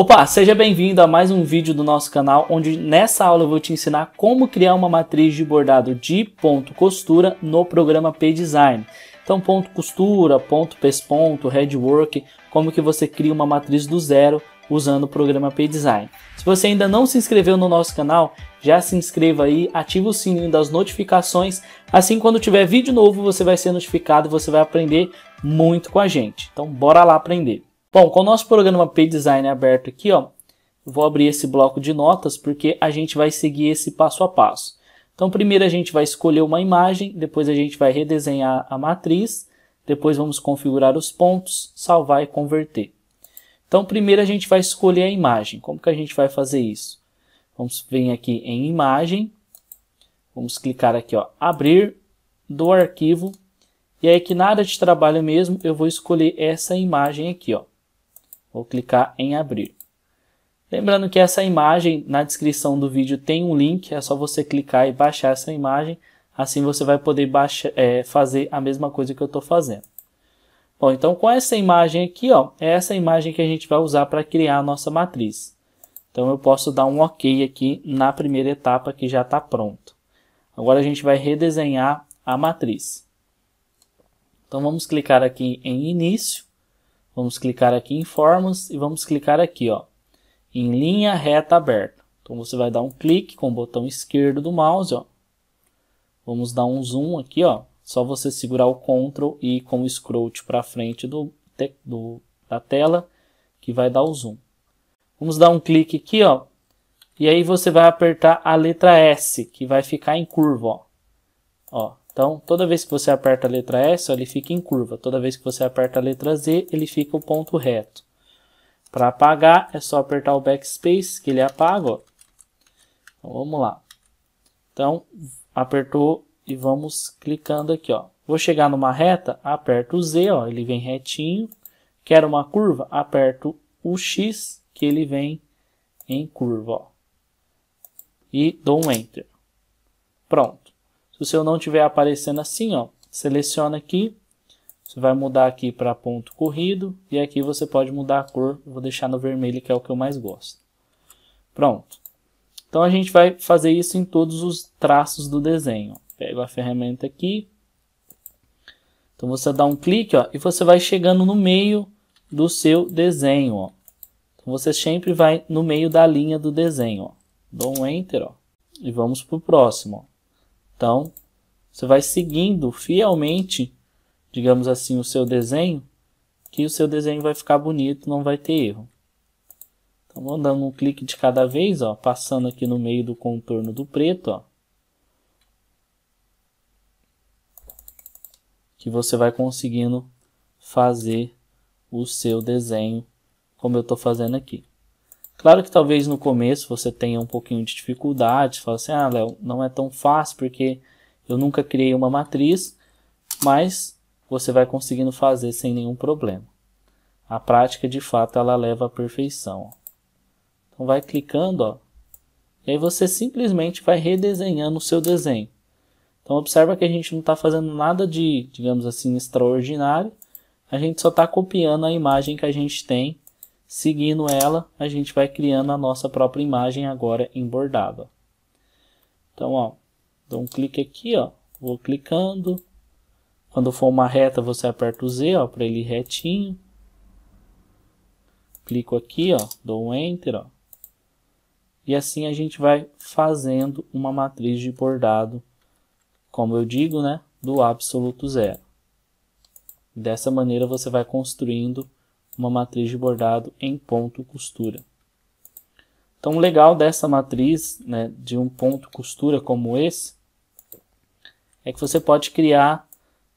Opa, seja bem-vindo a mais um vídeo do nosso canal, onde nessa aula eu vou te ensinar como criar uma matriz de bordado de ponto costura no programa P-Design. Então, ponto costura, ponto pesponto, headwork, como que você cria uma matriz do zero usando o programa P-Design. Se você ainda não se inscreveu no nosso canal, já se inscreva aí, ativa o sininho das notificações, assim quando tiver vídeo novo você vai ser notificado, e você vai aprender muito com a gente. Então, bora lá aprender! Bom, com o nosso programa Design aberto aqui, ó, vou abrir esse bloco de notas porque a gente vai seguir esse passo a passo. Então, primeiro a gente vai escolher uma imagem, depois a gente vai redesenhar a matriz, depois vamos configurar os pontos, salvar e converter. Então, primeiro a gente vai escolher a imagem. Como que a gente vai fazer isso? Vamos vir aqui em imagem, vamos clicar aqui, ó, abrir do arquivo, e aí que nada de trabalho mesmo, eu vou escolher essa imagem aqui, ó. Vou clicar em abrir. Lembrando que essa imagem na descrição do vídeo tem um link, é só você clicar e baixar essa imagem, assim você vai poder baixar, é, fazer a mesma coisa que eu estou fazendo. Bom, então com essa imagem aqui, ó, é essa imagem que a gente vai usar para criar a nossa matriz. Então eu posso dar um OK aqui na primeira etapa que já está pronto. Agora a gente vai redesenhar a matriz. Então vamos clicar aqui em início. Vamos clicar aqui em Formas e vamos clicar aqui ó, em linha reta aberta. Então você vai dar um clique com o botão esquerdo do mouse. Ó. Vamos dar um zoom aqui. ó. Só você segurar o Ctrl e com o scroll para frente do, do, da tela que vai dar o zoom. Vamos dar um clique aqui, ó. E aí você vai apertar a letra S, que vai ficar em curva, ó. Ó, então, toda vez que você aperta a letra S, ele fica em curva. Toda vez que você aperta a letra Z, ele fica o ponto reto. Para apagar, é só apertar o backspace que ele apaga. Ó. Então, vamos lá. Então, apertou e vamos clicando aqui. Ó. Vou chegar numa reta, aperto o Z, ó, ele vem retinho. Quero uma curva, aperto o X, que ele vem em curva. Ó. E dou um Enter. Pronto. Se o seu não estiver aparecendo assim, ó, seleciona aqui, você vai mudar aqui para ponto corrido e aqui você pode mudar a cor, eu vou deixar no vermelho que é o que eu mais gosto. Pronto. Então a gente vai fazer isso em todos os traços do desenho. Pego a ferramenta aqui. Então você dá um clique ó, e você vai chegando no meio do seu desenho. Ó. Então você sempre vai no meio da linha do desenho. Ó. Dou um Enter ó, e vamos para o próximo. Ó. Então, você vai seguindo fielmente, digamos assim, o seu desenho, que o seu desenho vai ficar bonito, não vai ter erro. Então, vou dando um clique de cada vez, ó, passando aqui no meio do contorno do preto, ó. Que você vai conseguindo fazer o seu desenho, como eu estou fazendo aqui. Claro que talvez no começo você tenha um pouquinho de dificuldade, fala assim, ah, Léo, não é tão fácil porque eu nunca criei uma matriz, mas você vai conseguindo fazer sem nenhum problema. A prática, de fato, ela leva à perfeição. Então vai clicando, ó, e aí você simplesmente vai redesenhando o seu desenho. Então observa que a gente não está fazendo nada de, digamos assim, extraordinário, a gente só está copiando a imagem que a gente tem Seguindo ela, a gente vai criando a nossa própria imagem agora em bordado. Então, ó, dou um clique aqui, ó, vou clicando. Quando for uma reta, você aperta o Z, ó, para ele ir retinho. Clico aqui, ó, dou um Enter, ó. E assim a gente vai fazendo uma matriz de bordado, como eu digo, né, do absoluto zero. Dessa maneira você vai construindo uma matriz de bordado em ponto costura. Então, o legal dessa matriz, né, de um ponto costura como esse, é que você pode criar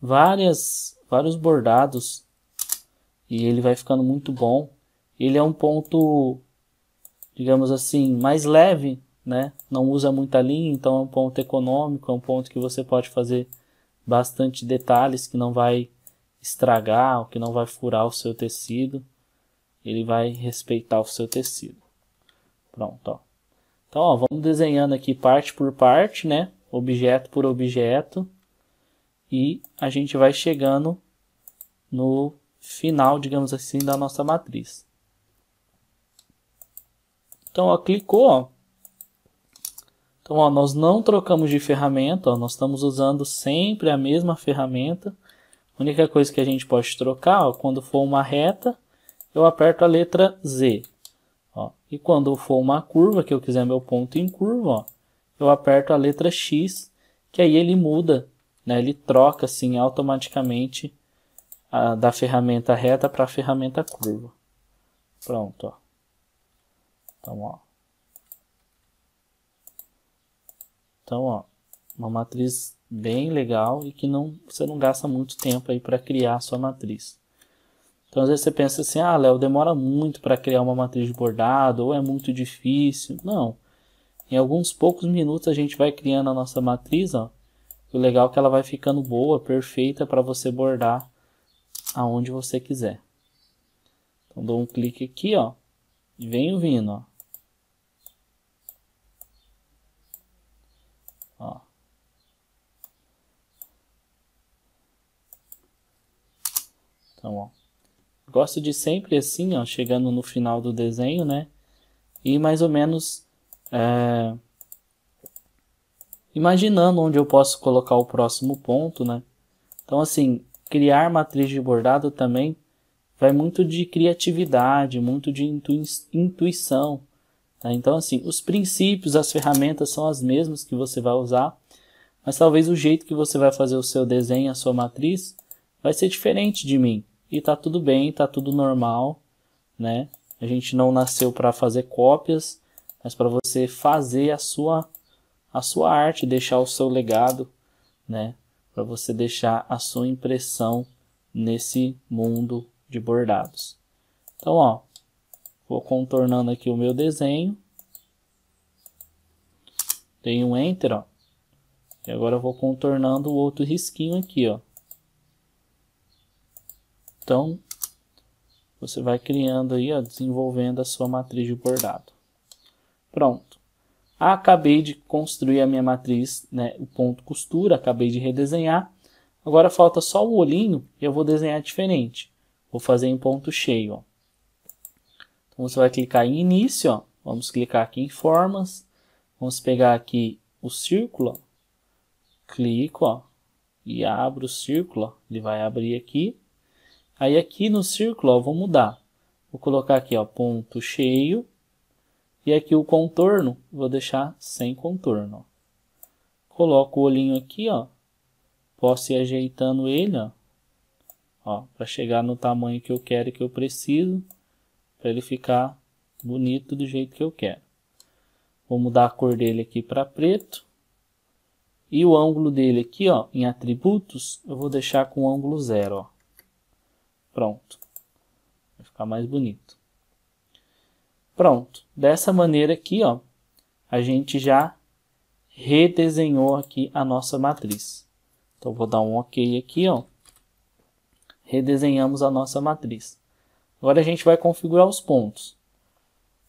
várias, vários bordados e ele vai ficando muito bom. Ele é um ponto, digamos assim, mais leve, né? Não usa muita linha, então é um ponto econômico, é um ponto que você pode fazer bastante detalhes, que não vai estragar, o que não vai furar o seu tecido. Ele vai respeitar o seu tecido. Pronto, ó. Então, ó, vamos desenhando aqui parte por parte, né? Objeto por objeto. E a gente vai chegando no final, digamos assim, da nossa matriz. Então, ó, clicou, ó. Então, ó, nós não trocamos de ferramenta, ó, nós estamos usando sempre a mesma ferramenta. A única coisa que a gente pode trocar, ó, quando for uma reta, eu aperto a letra Z. Ó, e quando for uma curva, que eu quiser meu ponto em curva, ó, eu aperto a letra X, que aí ele muda, né? ele troca assim, automaticamente a, da ferramenta reta para a ferramenta curva. Pronto. Ó. Então, ó. Então, ó, uma matriz bem legal e que não, você não gasta muito tempo aí para criar a sua matriz. Então às vezes você pensa assim, ah, Léo, demora muito para criar uma matriz de bordado ou é muito difícil. Não. Em alguns poucos minutos a gente vai criando a nossa matriz, ó. O legal é que ela vai ficando boa, perfeita para você bordar aonde você quiser. Então dou um clique aqui, ó, e venho vindo, ó. Então, ó. Gosto de sempre assim, ó, chegando no final do desenho, né? E mais ou menos é, imaginando onde eu posso colocar o próximo ponto, né? Então, assim, criar matriz de bordado também vai muito de criatividade, muito de intuição. Né? Então, assim, os princípios, as ferramentas são as mesmas que você vai usar, mas talvez o jeito que você vai fazer o seu desenho, a sua matriz, vai ser diferente de mim e tá tudo bem, tá tudo normal, né? A gente não nasceu para fazer cópias, mas para você fazer a sua a sua arte, deixar o seu legado, né? Para você deixar a sua impressão nesse mundo de bordados. Então, ó, vou contornando aqui o meu desenho. tenho um enter, ó. E agora eu vou contornando o outro risquinho aqui, ó. Então, você vai criando aí, ó, desenvolvendo a sua matriz de bordado. Pronto. Acabei de construir a minha matriz, né, o ponto costura, acabei de redesenhar. Agora falta só o olhinho e eu vou desenhar diferente. Vou fazer em ponto cheio. Ó. Então você vai clicar em início, ó. vamos clicar aqui em formas. Vamos pegar aqui o círculo, ó. clico ó, e abro o círculo, ó. ele vai abrir aqui. Aí aqui no círculo, ó, vou mudar. Vou colocar aqui, ó, ponto cheio. E aqui o contorno, vou deixar sem contorno. Ó. Coloco o olhinho aqui, ó. Posso ir ajeitando ele, ó. ó para chegar no tamanho que eu quero e que eu preciso. Para ele ficar bonito do jeito que eu quero. Vou mudar a cor dele aqui para preto. E o ângulo dele aqui, ó, em atributos, eu vou deixar com ângulo zero, ó. Pronto. Vai ficar mais bonito. Pronto. Dessa maneira aqui, ó, a gente já redesenhou aqui a nossa matriz. Então, vou dar um OK aqui, ó. Redesenhamos a nossa matriz. Agora a gente vai configurar os pontos.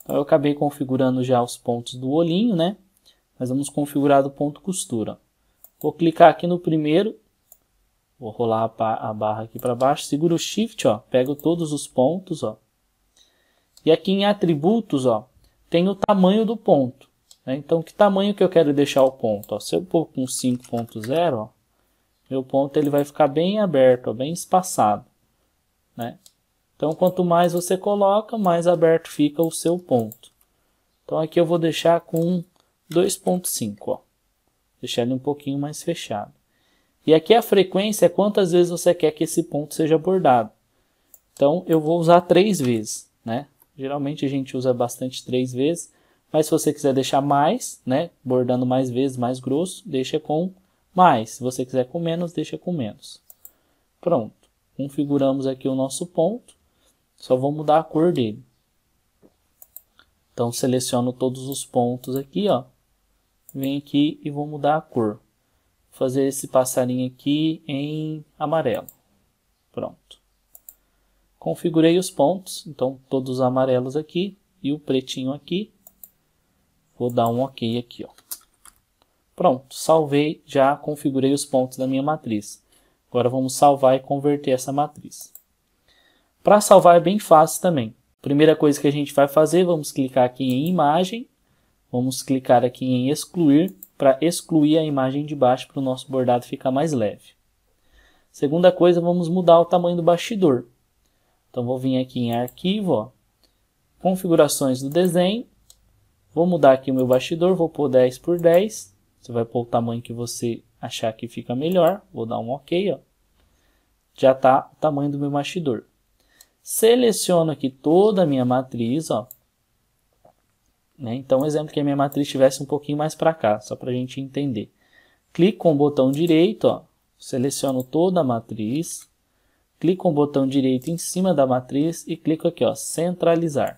Então, eu acabei configurando já os pontos do olhinho, né? Mas vamos configurar do ponto costura. Vou clicar aqui no primeiro Vou rolar a, barra aqui para baixo, seguro o Shift, ó, pego todos os pontos, ó. E aqui em atributos, ó, tem o tamanho do ponto. Né? Então, que tamanho que eu quero deixar o ponto? Ó? Se eu pôr com 5.0, meu ponto ele vai ficar bem aberto, ó, bem espaçado. Né? Então, quanto mais você coloca, mais aberto fica o seu ponto. Então, aqui eu vou deixar com 2.5, ó. Deixar ele um pouquinho mais fechado. E aqui a frequência é quantas vezes você quer que esse ponto seja abordado. Então eu vou usar três vezes, né? Geralmente a gente usa bastante três vezes, mas se você quiser deixar mais, né, bordando mais vezes, mais grosso, deixa com mais. Se você quiser com menos, deixa com menos. Pronto. Configuramos aqui o nosso ponto. Só vou mudar a cor dele. Então seleciono todos os pontos aqui, ó. Venho aqui e vou mudar a cor fazer esse passarinho aqui em amarelo. Pronto. Configurei os pontos, então todos os amarelos aqui e o pretinho aqui. Vou dar um OK aqui, ó. Pronto, salvei, já configurei os pontos da minha matriz. Agora vamos salvar e converter essa matriz. Para salvar é bem fácil também. Primeira coisa que a gente vai fazer, vamos clicar aqui em imagem, vamos clicar aqui em excluir para excluir a imagem de baixo para o nosso bordado ficar mais leve. Segunda coisa, vamos mudar o tamanho do bastidor. Então vou vir aqui em arquivo, ó, configurações do desenho, vou mudar aqui o meu bastidor, vou pôr 10 por 10, você vai pôr o tamanho que você achar que fica melhor, vou dar um ok, ó. já está o tamanho do meu bastidor. Seleciono aqui toda a minha matriz, ó, né? Então, um exemplo que a minha matriz estivesse um pouquinho mais para cá, só para a gente entender. Clico com o botão direito, ó, seleciono toda a matriz, clico com o botão direito em cima da matriz e clico aqui, ó, centralizar,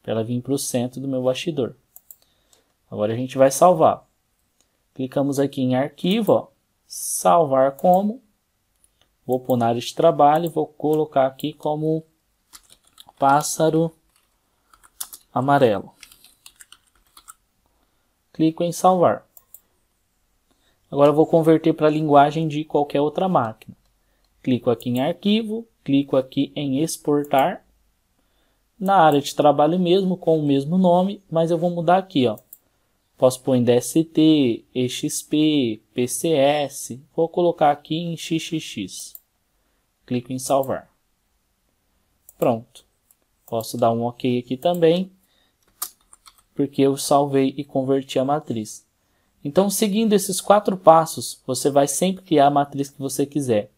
para ela vir para o centro do meu bastidor. Agora a gente vai salvar. Clicamos aqui em arquivo, ó, salvar como, vou pôr na área de trabalho, vou colocar aqui como pássaro amarelo clico em salvar. Agora vou converter para a linguagem de qualquer outra máquina. Clico aqui em arquivo, clico aqui em exportar. Na área de trabalho mesmo, com o mesmo nome, mas eu vou mudar aqui. Ó. Posso pôr em DST, EXP, PCS, vou colocar aqui em XXX. Clico em salvar. Pronto. Posso dar um OK aqui também porque eu salvei e converti a matriz. Então, seguindo esses quatro passos, você vai sempre criar a matriz que você quiser,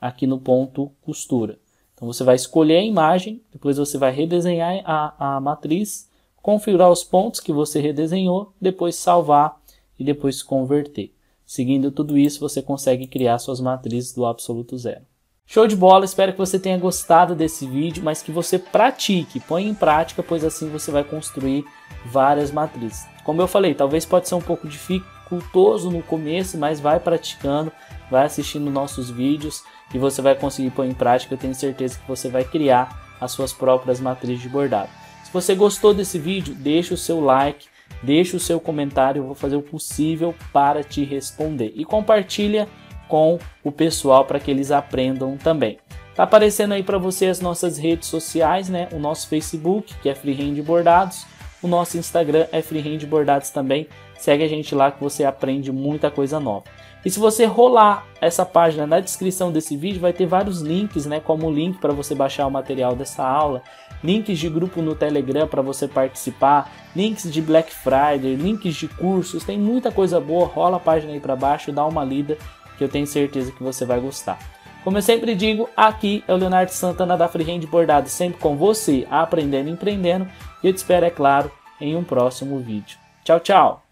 aqui no ponto costura. Então, você vai escolher a imagem, depois você vai redesenhar a, a matriz, configurar os pontos que você redesenhou, depois salvar e depois converter. Seguindo tudo isso, você consegue criar suas matrizes do absoluto zero. Show de bola, espero que você tenha gostado desse vídeo, mas que você pratique, põe em prática, pois assim você vai construir várias matrizes. Como eu falei, talvez pode ser um pouco dificultoso no começo, mas vai praticando, vai assistindo nossos vídeos e você vai conseguir pôr em prática, eu tenho certeza que você vai criar as suas próprias matrizes de bordado. Se você gostou desse vídeo, deixa o seu like, deixa o seu comentário, eu vou fazer o possível para te responder. E compartilha com o pessoal para que eles aprendam também. Tá aparecendo aí para você as nossas redes sociais, né? O nosso Facebook, que é Freehand Bordados, o nosso Instagram é Freehand Bordados também. Segue a gente lá que você aprende muita coisa nova. E se você rolar essa página na descrição desse vídeo, vai ter vários links, né? Como o link para você baixar o material dessa aula, links de grupo no Telegram para você participar, links de Black Friday, links de cursos, tem muita coisa boa. Rola a página aí para baixo, dá uma lida que eu tenho certeza que você vai gostar. Como eu sempre digo, aqui é o Leonardo Santana da Freehand Bordado, sempre com você, aprendendo e empreendendo. E eu te espero, é claro, em um próximo vídeo. Tchau, tchau!